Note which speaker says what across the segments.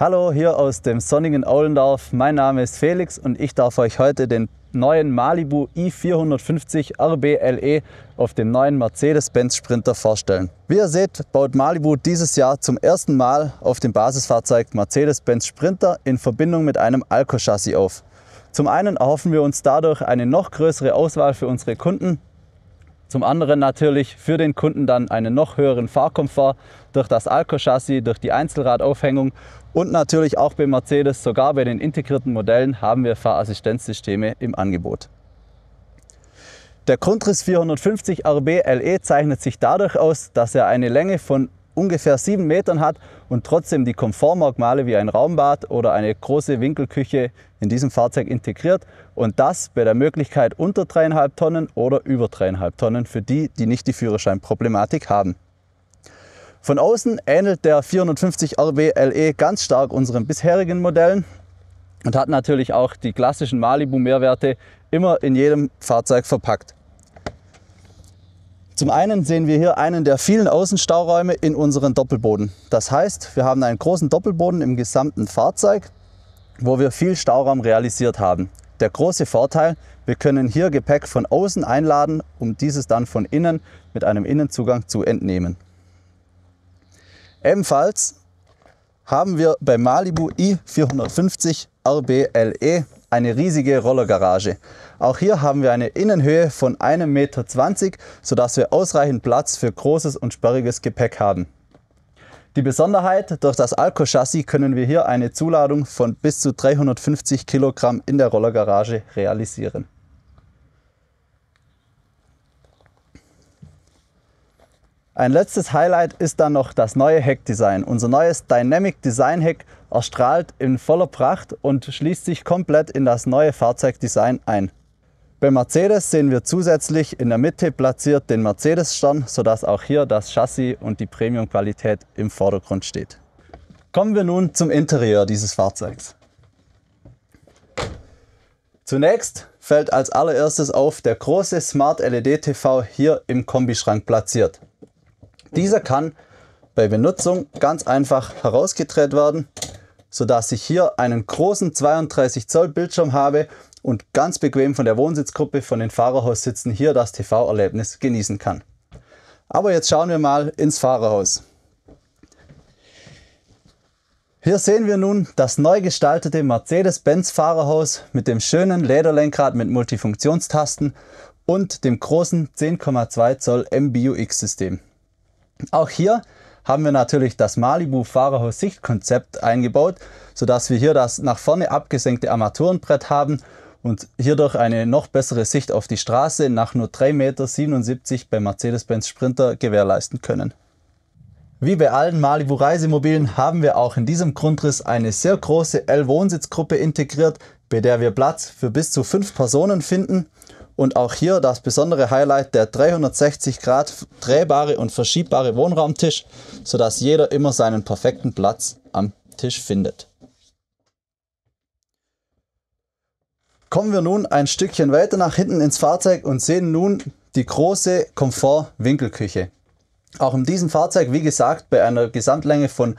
Speaker 1: Hallo hier aus dem sonnigen Aulendorf. Mein Name ist Felix und ich darf euch heute den neuen Malibu i450 RBLE auf dem neuen Mercedes-Benz Sprinter vorstellen. Wie ihr seht, baut Malibu dieses Jahr zum ersten Mal auf dem Basisfahrzeug Mercedes-Benz Sprinter in Verbindung mit einem Alco-Chassis auf. Zum einen erhoffen wir uns dadurch eine noch größere Auswahl für unsere Kunden zum anderen natürlich für den Kunden dann einen noch höheren Fahrkomfort durch das Alco-Chassis, durch die Einzelradaufhängung und natürlich auch bei Mercedes, sogar bei den integrierten Modellen haben wir Fahrassistenzsysteme im Angebot. Der Grundriss 450 RB LE zeichnet sich dadurch aus, dass er eine Länge von ungefähr sieben Metern hat und trotzdem die Komfortmerkmale wie ein Raumbad oder eine große Winkelküche in diesem Fahrzeug integriert und das bei der Möglichkeit unter dreieinhalb Tonnen oder über dreieinhalb Tonnen für die, die nicht die Führerscheinproblematik haben. Von außen ähnelt der 450 RB LE ganz stark unseren bisherigen Modellen und hat natürlich auch die klassischen Malibu-Mehrwerte immer in jedem Fahrzeug verpackt. Zum einen sehen wir hier einen der vielen Außenstauräume in unserem Doppelboden. Das heißt, wir haben einen großen Doppelboden im gesamten Fahrzeug, wo wir viel Stauraum realisiert haben. Der große Vorteil, wir können hier Gepäck von außen einladen, um dieses dann von innen mit einem Innenzugang zu entnehmen. Ebenfalls haben wir beim Malibu i450 RBLE eine riesige Rollergarage. Auch hier haben wir eine Innenhöhe von 1,20 Meter, sodass wir ausreichend Platz für großes und sperriges Gepäck haben. Die Besonderheit, durch das Alco-Chassis können wir hier eine Zuladung von bis zu 350 Kilogramm in der Rollergarage realisieren. Ein letztes Highlight ist dann noch das neue Heckdesign. Unser neues Dynamic Design Heck erstrahlt in voller Pracht und schließt sich komplett in das neue Fahrzeugdesign ein. Bei Mercedes sehen wir zusätzlich in der Mitte platziert den Mercedes-Stern, sodass auch hier das Chassis und die Premium-Qualität im Vordergrund steht. Kommen wir nun zum Interieur dieses Fahrzeugs. Zunächst fällt als allererstes auf der große Smart LED TV hier im Kombischrank platziert. Dieser kann bei Benutzung ganz einfach herausgedreht werden, sodass ich hier einen großen 32 Zoll Bildschirm habe und ganz bequem von der Wohnsitzgruppe, von den Fahrerhaussitzen hier das TV-Erlebnis genießen kann. Aber jetzt schauen wir mal ins Fahrerhaus. Hier sehen wir nun das neu gestaltete Mercedes-Benz Fahrerhaus mit dem schönen Lederlenkrad mit Multifunktionstasten und dem großen 10,2 Zoll MBUX-System. Auch hier haben wir natürlich das Malibu Fahrerhaus Sichtkonzept eingebaut, sodass wir hier das nach vorne abgesenkte Armaturenbrett haben und hierdurch eine noch bessere Sicht auf die Straße nach nur 3,77 Meter beim Mercedes-Benz Sprinter gewährleisten können. Wie bei allen Malibu Reisemobilen haben wir auch in diesem Grundriss eine sehr große L-Wohnsitzgruppe integriert, bei der wir Platz für bis zu fünf Personen finden. Und auch hier das besondere Highlight, der 360 Grad drehbare und verschiebbare Wohnraumtisch, sodass jeder immer seinen perfekten Platz am Tisch findet. Kommen wir nun ein Stückchen weiter nach hinten ins Fahrzeug und sehen nun die große Komfort-Winkelküche. Auch in diesem Fahrzeug, wie gesagt, bei einer Gesamtlänge von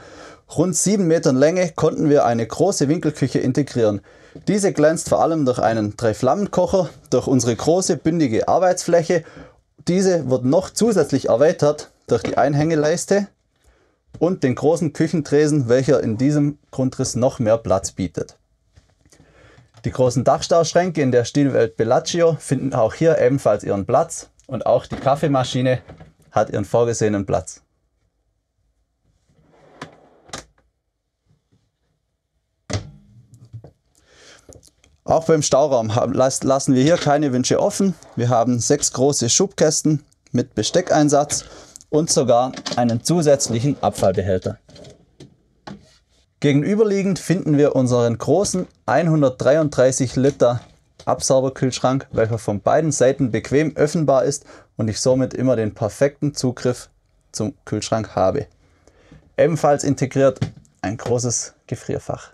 Speaker 1: rund 7 Metern Länge konnten wir eine große Winkelküche integrieren. Diese glänzt vor allem durch einen Dreiflammenkocher, durch unsere große bündige Arbeitsfläche. Diese wird noch zusätzlich erweitert durch die Einhängeleiste und den großen Küchentresen, welcher in diesem Grundriss noch mehr Platz bietet. Die großen Dachstauschränke in der Stilwelt Bellagio finden auch hier ebenfalls ihren Platz und auch die Kaffeemaschine hat ihren vorgesehenen Platz. Auch beim Stauraum lassen wir hier keine Wünsche offen. Wir haben sechs große Schubkästen mit Besteckeinsatz und sogar einen zusätzlichen Abfallbehälter. Gegenüberliegend finden wir unseren großen 133 Liter Absauberkühlschrank, welcher von beiden Seiten bequem öffnbar ist und ich somit immer den perfekten Zugriff zum Kühlschrank habe. Ebenfalls integriert ein großes Gefrierfach.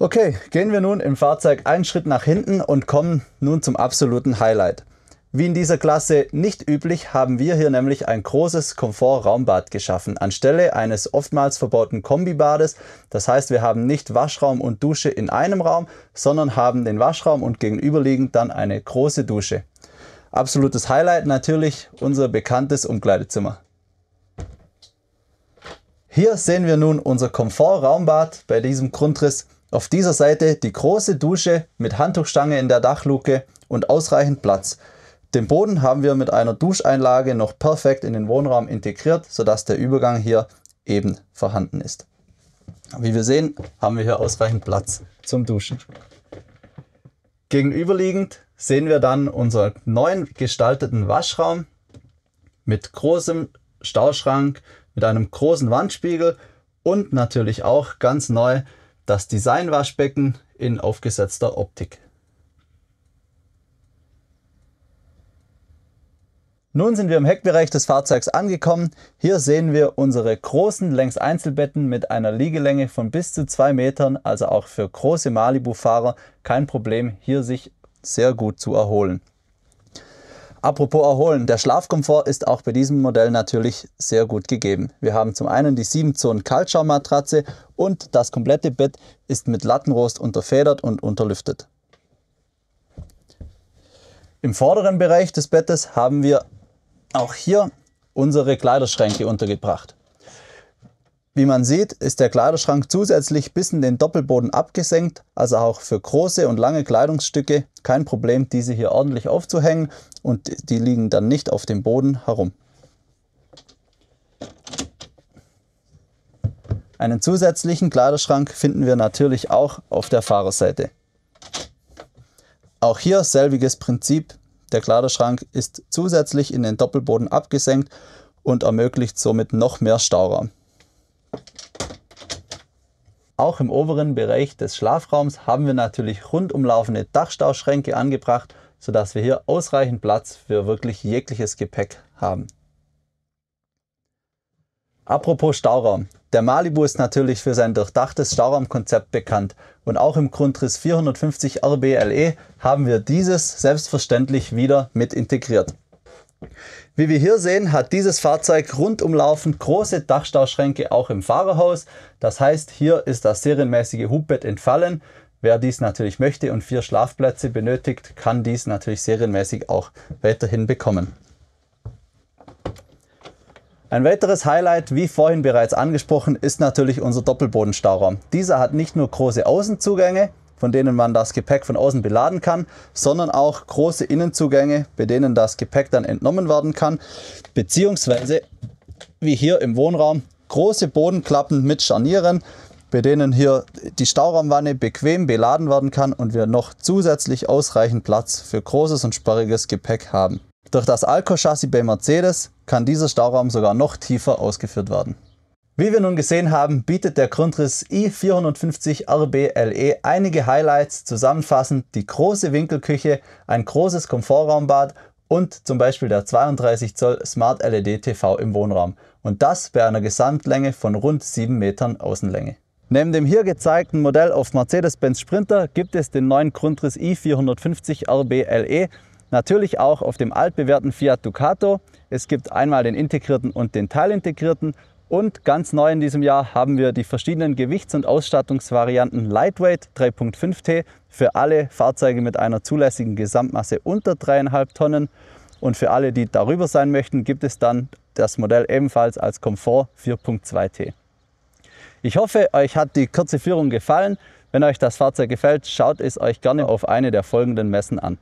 Speaker 1: Okay, gehen wir nun im Fahrzeug einen Schritt nach hinten und kommen nun zum absoluten Highlight. Wie in dieser Klasse nicht üblich, haben wir hier nämlich ein großes Komfortraumbad geschaffen, anstelle eines oftmals verbauten Kombibades. Das heißt, wir haben nicht Waschraum und Dusche in einem Raum, sondern haben den Waschraum und gegenüberliegend dann eine große Dusche. Absolutes Highlight natürlich unser bekanntes Umkleidezimmer. Hier sehen wir nun unser Komfortraumbad bei diesem Grundriss. Auf dieser Seite die große Dusche mit Handtuchstange in der Dachluke und ausreichend Platz. Den Boden haben wir mit einer Duscheinlage noch perfekt in den Wohnraum integriert, sodass der Übergang hier eben vorhanden ist. Wie wir sehen, haben wir hier ausreichend Platz zum Duschen. Gegenüberliegend sehen wir dann unseren neuen gestalteten Waschraum mit großem Stauschrank, mit einem großen Wandspiegel und natürlich auch ganz neu das Designwaschbecken in aufgesetzter Optik. Nun sind wir im Heckbereich des Fahrzeugs angekommen. Hier sehen wir unsere großen Längseinzelbetten mit einer Liegelänge von bis zu zwei Metern, also auch für große Malibu-Fahrer kein Problem, hier sich sehr gut zu erholen. Apropos erholen, der Schlafkomfort ist auch bei diesem Modell natürlich sehr gut gegeben. Wir haben zum einen die 7 Zonen Kaltschaummatratze und das komplette Bett ist mit Lattenrost unterfedert und unterlüftet. Im vorderen Bereich des Bettes haben wir auch hier unsere Kleiderschränke untergebracht. Wie man sieht, ist der Kleiderschrank zusätzlich bis in den Doppelboden abgesenkt, also auch für große und lange Kleidungsstücke kein Problem, diese hier ordentlich aufzuhängen und die liegen dann nicht auf dem Boden herum. Einen zusätzlichen Kleiderschrank finden wir natürlich auch auf der Fahrerseite. Auch hier selbiges Prinzip, der Kleiderschrank ist zusätzlich in den Doppelboden abgesenkt und ermöglicht somit noch mehr Stauraum. Auch im oberen Bereich des Schlafraums haben wir natürlich rundumlaufende Dachstauschränke angebracht, sodass wir hier ausreichend Platz für wirklich jegliches Gepäck haben. Apropos Stauraum. Der Malibu ist natürlich für sein durchdachtes Stauraumkonzept bekannt und auch im Grundriss 450 RBLE haben wir dieses selbstverständlich wieder mit integriert. Wie wir hier sehen, hat dieses Fahrzeug rundumlaufend große Dachstauschränke auch im Fahrerhaus. Das heißt, hier ist das serienmäßige Hubbett entfallen. Wer dies natürlich möchte und vier Schlafplätze benötigt, kann dies natürlich serienmäßig auch weiterhin bekommen. Ein weiteres Highlight, wie vorhin bereits angesprochen, ist natürlich unser Doppelbodenstauraum. Dieser hat nicht nur große Außenzugänge, von denen man das Gepäck von außen beladen kann, sondern auch große Innenzugänge, bei denen das Gepäck dann entnommen werden kann, beziehungsweise wie hier im Wohnraum große Bodenklappen mit Scharnieren, bei denen hier die Stauraumwanne bequem beladen werden kann und wir noch zusätzlich ausreichend Platz für großes und sperriges Gepäck haben. Durch das Alco-Chassis bei Mercedes kann dieser Stauraum sogar noch tiefer ausgeführt werden. Wie wir nun gesehen haben, bietet der Grundriss e i450 RBLE einige Highlights, zusammenfassend die große Winkelküche, ein großes Komfortraumbad und zum Beispiel der 32 Zoll Smart LED TV im Wohnraum. Und das bei einer Gesamtlänge von rund 7 Metern Außenlänge. Neben dem hier gezeigten Modell auf Mercedes-Benz Sprinter gibt es den neuen Grundriss e i450 RBLE Natürlich auch auf dem altbewährten Fiat Ducato. Es gibt einmal den integrierten und den teilintegrierten. Und ganz neu in diesem Jahr haben wir die verschiedenen Gewichts- und Ausstattungsvarianten Lightweight 3.5T für alle Fahrzeuge mit einer zulässigen Gesamtmasse unter 3,5 Tonnen. Und für alle, die darüber sein möchten, gibt es dann das Modell ebenfalls als Komfort 4.2T. Ich hoffe, euch hat die kurze Führung gefallen. Wenn euch das Fahrzeug gefällt, schaut es euch gerne auf eine der folgenden Messen an.